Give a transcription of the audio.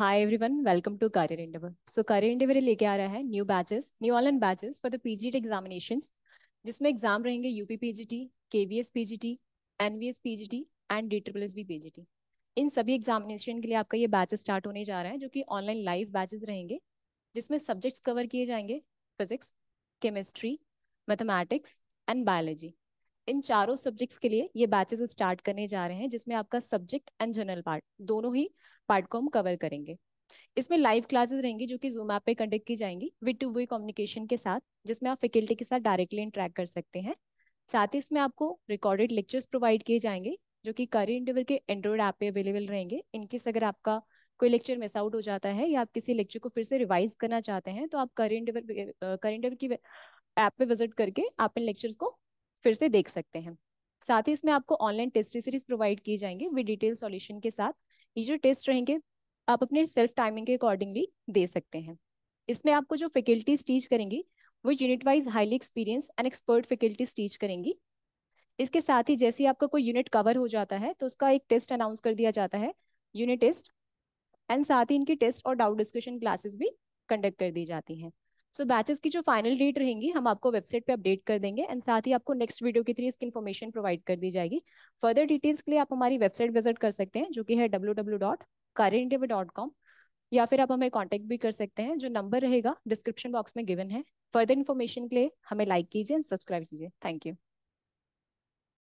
Hi everyone, welcome to Career Endeavor. So Career Endeavor लेके आ रहा है new batches, new online batches for the PGT examinations जिसमें exam रहेंगे UP PGT, KVS PGT, NVS PGT and DSSSB PGT. इन सभी examination के लिए आपका ये बैच स्टार्ट होने जा रहा है जो कि ऑनलाइन लाइव बैचेस रहेंगे जिसमें सब्जेक्ट्स कवर किए जाएंगे physics chemistry mathematics and biology इन चारों सब्जेक्ट्स के लिए ये बैचेस स्टार्ट करने जा रहे हैं जिसमें आपका सब्जेक्ट एंड जनरल पार्ट दोनों ही पार्ट को हम कवर करेंगे इसमें लाइव क्लासेस रहेंगी जो कि जूम ऐप पे कंडक्ट की जाएंगी विद टू वे कम्युनिकेशन के साथ जिसमें आप फैकल्टी के साथ डायरेक्टली इंट्रैक्ट कर सकते हैं साथ ही इसमें आपको रिकॉर्डेड लेक्चर्स प्रोवाइड किए जाएंगे जो कि करियर इंडिवर के एंड्रॉइड ऐप पे अवेलेबल रहेंगे इनकेस अगर आपका कोई लेक्चर मिस आउट हो जाता है या आप किसी लेक्चर को फिर से रिवाइज करना चाहते हैं तो आप इंडिवर करेंट इंडिवर की ऐप पे विजिट करके आप इन लेक्चर्स को फिर से देख सकते हैं साथ ही इसमें आपको ऑनलाइन टेस्ट सीरीज प्रोवाइड की जाएंगे विद डिटेल सॉल्यूशन के साथ ये जो टेस्ट रहेंगे आप अपने सेल्फ टाइमिंग के अकॉर्डिंगली दे सकते हैं इसमें आपको जो फैकल्टीज टीच करेंगी वो unit wise highly experience and expert faculties teach करेंगी इसके साथ ही जैसे ही आपका कोई यूनिट कवर हो जाता है तो उसका एक टेस्ट अनाउंस कर दिया जाता है यूनिट टेस्ट एंड साथ ही इनकी टेस्ट और डाउट डिस्कशन क्लासेस भी कंडक्ट कर दी जाती हैं सो बैचेस की जो फाइनल डेट रहेंगी हम आपको वेबसाइट पे अपडेट कर देंगे एंड साथ ही आपको नेक्स्ट वीडियो के थ्री इसकी इन्फॉर्मेशन प्रोवाइड कर दी जाएगी फर्दर डिटेल्स के लिए आप हमारी वेबसाइट विजिट कर सकते हैं जो कि है डब्ल्यू या फिर आप हमें कॉन्टेक्ट भी कर सकते हैं जो नंबर रहेगा डिस्क्रिप्शन बॉक्स में गिवन है फर्दर इन्फॉर्मेशन के लिए हमें लाइक कीजिए एंड सब्सक्राइब कीजिए थैंक यू